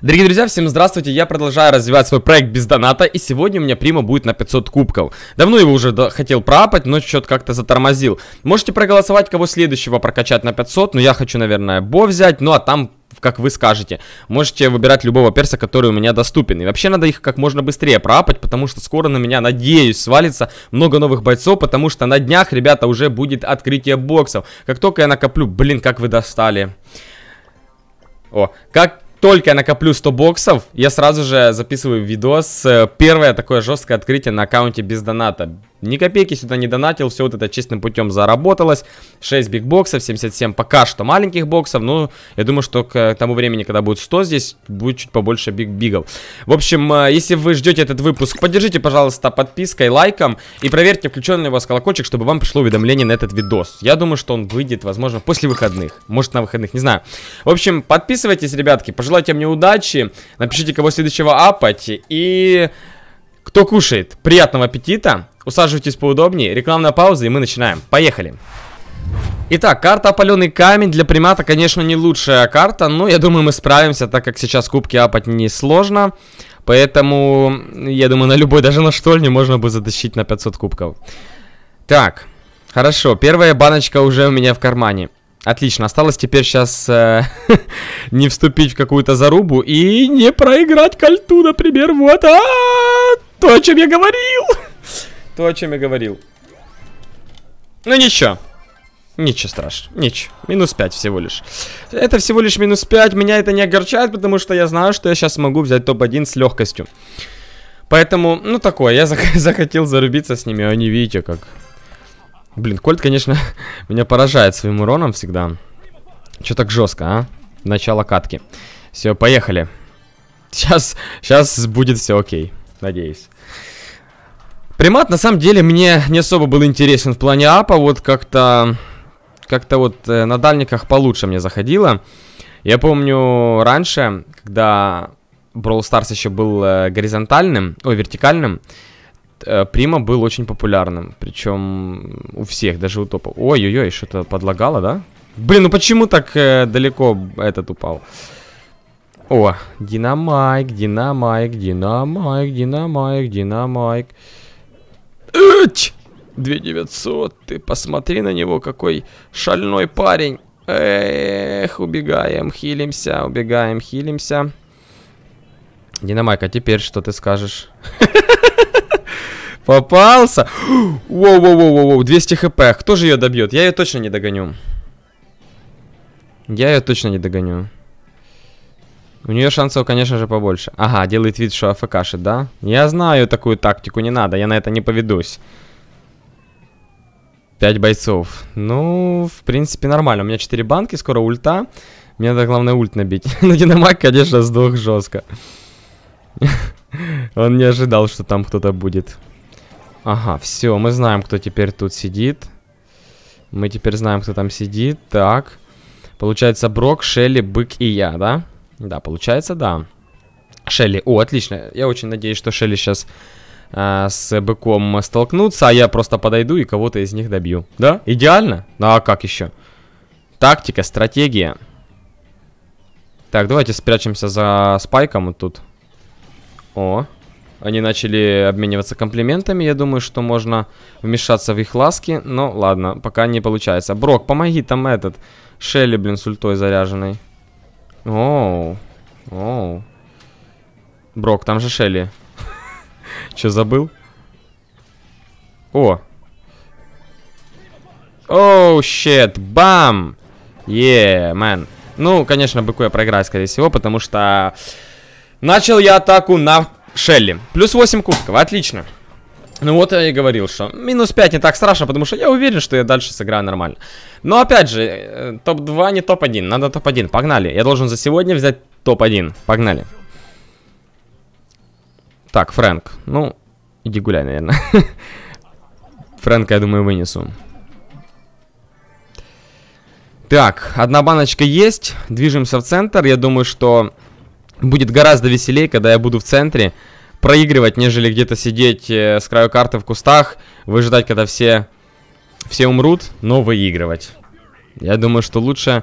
Дорогие друзья, всем здравствуйте, я продолжаю развивать свой проект без доната, и сегодня у меня прима будет на 500 кубков. Давно его уже хотел проапать, но счет как-то затормозил. Можете проголосовать, кого следующего прокачать на 500, но я хочу, наверное, Бо взять, ну а там как вы скажете. Можете выбирать любого перса, который у меня доступен. И вообще надо их как можно быстрее проапать, потому что скоро на меня, надеюсь, свалится много новых бойцов, потому что на днях, ребята, уже будет открытие боксов. Как только я накоплю, блин, как вы достали. О, как только я накоплю 100 боксов, я сразу же записываю видос. Э, первое такое жесткое открытие на аккаунте без доната. Ни копейки сюда не донатил, все вот это честным путем заработалось. 6 бигбоксов, 77 пока что маленьких боксов, Ну, я думаю, что к тому времени, когда будет 100 здесь, будет чуть побольше биг-бигов. В общем, э, если вы ждете этот выпуск, поддержите, пожалуйста, подпиской, лайком и проверьте, включен ли у вас колокольчик, чтобы вам пришло уведомление на этот видос. Я думаю, что он выйдет, возможно, после выходных. Может, на выходных, не знаю. В общем, подписывайтесь, ребятки, пожелайте мне удачи, напишите, кого следующего апать и... Кто кушает, приятного аппетита Усаживайтесь поудобнее, рекламная пауза, и мы начинаем. Поехали. Итак, карта «Опаленный камень» для примата, конечно, не лучшая карта, но я думаю, мы справимся, так как сейчас кубки апать несложно. Поэтому, я думаю, на любой, даже на штольне можно бы затащить на 500 кубков. Так, хорошо, первая баночка уже у меня в кармане. Отлично, осталось теперь сейчас э, не вступить в какую-то зарубу и не проиграть кольту, например, вот, а -а -а, то, о чем я говорил. То, о чем я говорил. Ну ничего. Ничего страшного, ничего. Минус 5 всего лишь. Это всего лишь минус 5, меня это не огорчает, потому что я знаю, что я сейчас могу взять топ-1 с легкостью. Поэтому, ну такое, я зах захотел зарубиться с ними, а они видите как... Блин, Кольт, конечно, меня поражает своим уроном всегда. Че так жестко, а? Начало катки. Все, поехали. Сейчас, сейчас будет все окей, надеюсь. Примат, на самом деле, мне не особо был интересен в плане апа. Вот как-то... Как-то вот э, на дальниках получше мне заходило. Я помню раньше, когда Brawl Stars еще был э, горизонтальным, ой, вертикальным, э, Прима был очень популярным. Причем у всех, даже у топов. Ой-ой-ой, что-то подлагало, да? Блин, ну почему так далеко этот упал? О, динамайк, динамайк, динамайк, динамайк, динамайк. Эть! 2900, ты посмотри на него, какой шальной парень. Эх, убегаем, хилимся, убегаем, хилимся. Динамайка, теперь что ты скажешь? Попался! Воу-воу-воу-воу, 200 хп. Кто же ее добьет? Я ее точно не догоню. Я ее точно не догоню. У нее шансов, конечно же, побольше. Ага, делает вид, что АФКшит, да? Я знаю такую тактику, не надо, я на это не поведусь. Пять бойцов. Ну, в принципе, нормально. У меня четыре банки, скоро ульта. Мне надо, главное, ульт набить. На ну, Динамак, конечно, сдох жестко. Он не ожидал, что там кто-то будет. Ага, все, мы знаем, кто теперь тут сидит. Мы теперь знаем, кто там сидит. Так. Получается, Брок, Шелли, Бык и я, да? Да. Да, получается, да. Шелли. О, отлично. Я очень надеюсь, что Шелли сейчас э, а, с быком столкнутся, а я просто подойду и кого-то из них добью. Да? Идеально? Да, ну, а как еще? Тактика, стратегия. Так, давайте спрячемся за спайком вот тут. О, они начали обмениваться комплиментами. Я думаю, что можно вмешаться в их ласки. Но ладно, пока не получается. Брок, помоги там этот. Шелли, блин, с ультой заряженной. Оу. Оу. Брок, там же Шелли. Че, забыл? О. Оу, щет. Бам! Е, мэн. Ну, конечно, быку я проиграю, скорее всего, потому что... Начал я атаку на Шелли. Плюс 8 кубков, отлично. Ну вот я и говорил, что минус 5 не так страшно, потому что я уверен, что я дальше сыграю нормально. Но опять же, э, топ-2 не топ-1, надо топ-1, погнали. Я должен за сегодня взять топ-1, погнали. Так, Фрэнк, ну, иди гуляй, наверное. Фрэнка, я думаю, вынесу. Так, одна баночка есть, движемся в центр. Я думаю, что будет гораздо веселее, когда я буду в центре проигрывать, нежели где-то сидеть э, с краю карты в кустах, выжидать, когда все, все умрут, но выигрывать. Я думаю, что лучше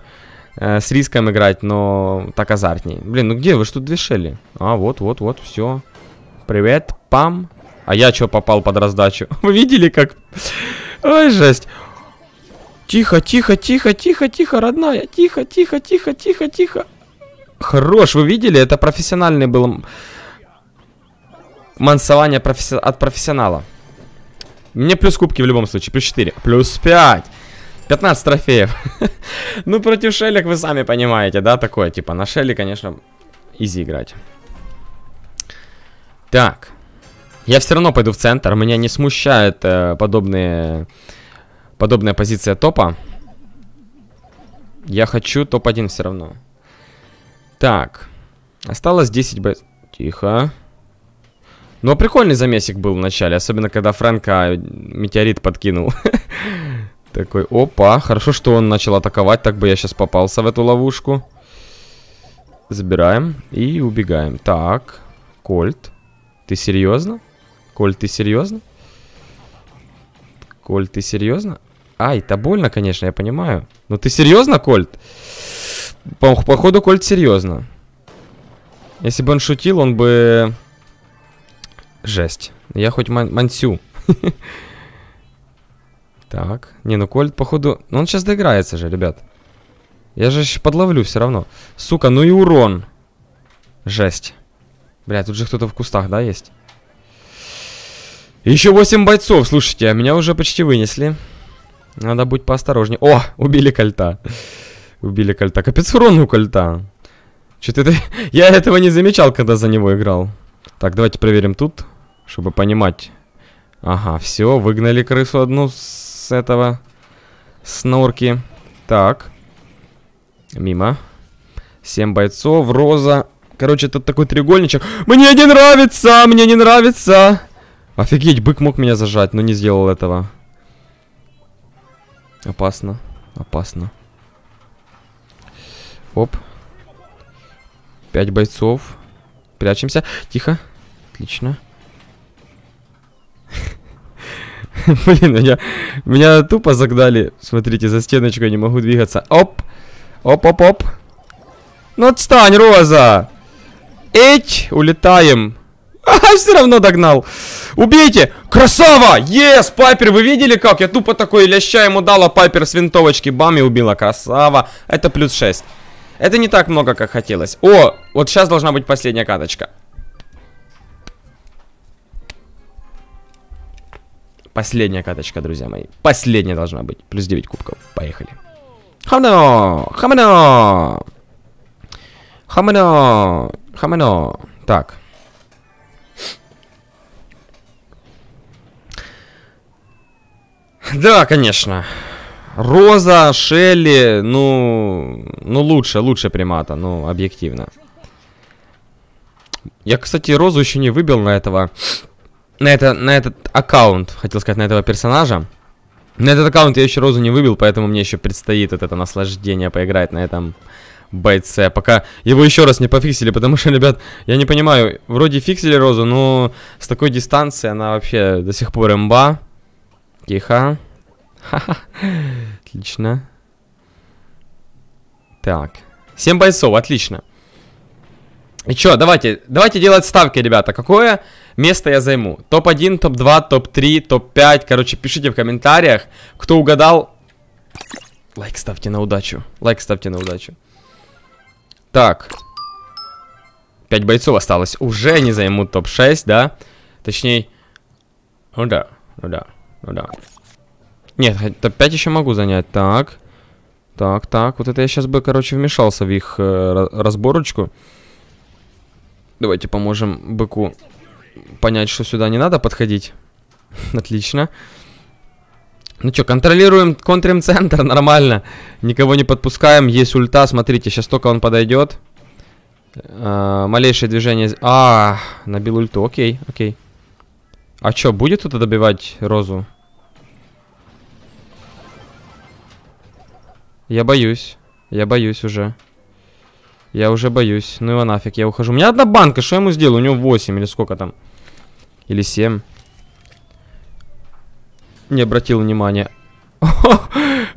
э, с риском играть, но так азартней. Блин, ну где вы что дешели? А, вот, вот, вот, все. Привет, пам. А я что попал под раздачу? Вы видели, как... Ой, жесть. Тихо, тихо, тихо, тихо, тихо, родная. Тихо, тихо, тихо, тихо, тихо. Хорош, вы видели? Это профессиональный был мансование професси... от профессионала. Мне плюс кубки в любом случае, плюс 4, плюс 5. 15 трофеев. ну, против Шелик вы сами понимаете, да, такое, типа, на Шелли, конечно, изи играть. Так. Я все равно пойду в центр, меня не смущает э, подобные... Подобная позиция топа. Я хочу топ-1 все равно. Так. Осталось 10 б... Тихо. Но ну, а прикольный замесик был в начале, особенно когда Фрэнка метеорит подкинул. Такой, опа, хорошо, что он начал атаковать, так бы я сейчас попался в эту ловушку. Забираем и убегаем. Так, Кольт, ты серьезно? Кольт, ты серьезно? Кольт, ты серьезно? Ай, это больно, конечно, я понимаю. Но ну, ты серьезно, Кольт? По походу, Кольт серьезно. Если бы он шутил, он бы Жесть. Я хоть ман мансю. Так. Не, ну Кольт, походу... Ну он сейчас доиграется же, ребят. Я же еще подловлю все равно. Сука, ну и урон. Жесть. Бля, тут же кто-то в кустах, да, есть? Еще 8 бойцов, слушайте, а меня уже почти вынесли. Надо быть поосторожнее. О, убили кольта. Убили кольта. Капец урон у кольта. Что-то это... Я этого не замечал, когда за него играл. Так, давайте проверим тут чтобы понимать. Ага, все, выгнали крысу одну с этого, с норки. Так, мимо. Семь бойцов, роза. Короче, это такой треугольничек. Мне не нравится, мне не нравится. Офигеть, бык мог меня зажать, но не сделал этого. Опасно, опасно. Оп. Пять бойцов. Прячемся. Тихо. Отлично. Блин, меня, меня тупо загнали. Смотрите, за стеночкой, не могу двигаться. Оп! Оп-оп-оп! Ну отстань, Роза! Эть! Улетаем! Ага, все равно догнал. Убейте! Красава! Ес, Пайпер, вы видели как? Я тупо такой леща ему дала, Пайпер с винтовочки бам и убила. Красава! Это плюс 6. Это не так много, как хотелось. О, вот сейчас должна быть последняя каточка. Последняя каточка, друзья мои. Последняя должна быть. Плюс 9 кубков. Поехали. Хамно! Хамно! Хамно! Хамно! Так. Да, конечно. Роза, Шелли, ну... Ну, лучше, лучше примата, ну, объективно. Я, кстати, Розу еще не выбил на этого на, это, на этот аккаунт, хотел сказать, на этого персонажа. На этот аккаунт я еще розу не выбил, поэтому мне еще предстоит вот это наслаждение поиграть на этом бойце. Пока его еще раз не пофиксили, потому что, ребят, я не понимаю, вроде фиксили розу, но с такой дистанции она вообще до сих пор имба. Тихо. Ха-ха. Отлично. Так. 7 бойцов, отлично. И чё, давайте, давайте делать ставки, ребята. Какое место я займу? Топ-1, топ-2, топ-3, топ-5. Короче, пишите в комментариях, кто угадал. Лайк ставьте на удачу. Лайк ставьте на удачу. Так. 5 бойцов осталось. Уже не займут топ-6, да? Точнее... Ну да, ну да, ну да. Нет, топ-5 еще могу занять. Так. Так, так. Вот это я сейчас бы, короче, вмешался в их э, разборочку. Давайте поможем быку понять, что сюда не надо подходить. Отлично. Ну что, контролируем, контрим центр, нормально. Никого не подпускаем, есть ульта, смотрите, сейчас только он подойдет. А, малейшее движение... А, набил ульту, окей, окей. А что, будет кто-то добивать Розу? Я боюсь, я боюсь уже. Я уже боюсь. Ну его нафиг, я ухожу. У меня одна банка, что я ему сделаю? У него 8 или сколько там? Или 7. Не обратил внимания.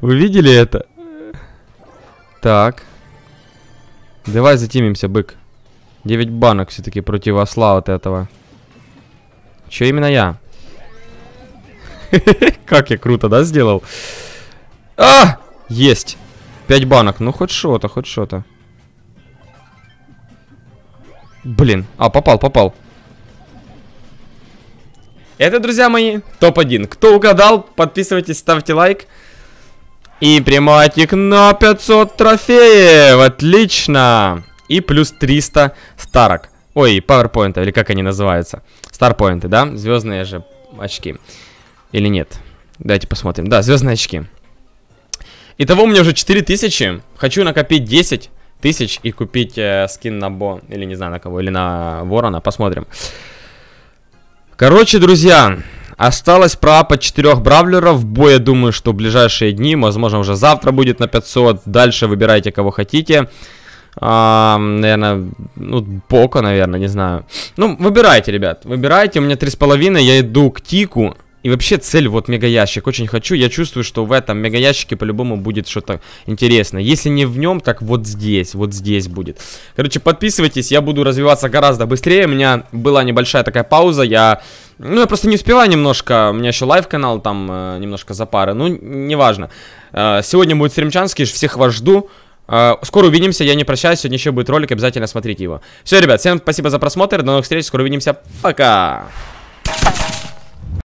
Вы видели это? Так. Давай затимимся, бык. 9 банок все-таки против осла от этого. Че именно я? Как я круто, да, сделал? А! Есть! 5 банок. Ну, хоть что-то, хоть что-то. Блин, а, попал, попал. Это, друзья мои, топ-1. Кто угадал, подписывайтесь, ставьте лайк. И пряматик на 500 трофеев. Отлично. И плюс 300 старок. Ой, PowerPoint или как они называются. Старпоинты, да? Звездные же очки. Или нет? Давайте посмотрим. Да, звездные очки. Итого у меня уже 4000. Хочу накопить 10 тысяч и купить э, скин на Бо, или не знаю на кого, или на Ворона, посмотрим. Короче, друзья, осталось про по 4 бравлеров, бой, я думаю, что в ближайшие дни, возможно, уже завтра будет на 500, дальше выбирайте, кого хотите. А, наверное, ну, Бока, наверное, не знаю. Ну, выбирайте, ребят, выбирайте, у меня 3,5, я иду к Тику, и вообще цель вот мегаящик. Очень хочу. Я чувствую, что в этом мегаящике по-любому будет что-то интересное. Если не в нем, так вот здесь. Вот здесь будет. Короче, подписывайтесь. Я буду развиваться гораздо быстрее. У меня была небольшая такая пауза. Я... Ну, я просто не успеваю немножко. У меня еще лайв-канал там э, немножко за пары. Ну, неважно. Э, сегодня будет стримчанский. Всех вас жду. Э, скоро увидимся, я не прощаюсь, сегодня еще будет ролик, обязательно смотрите его. Все, ребят, всем спасибо за просмотр, до новых встреч, скоро увидимся, пока!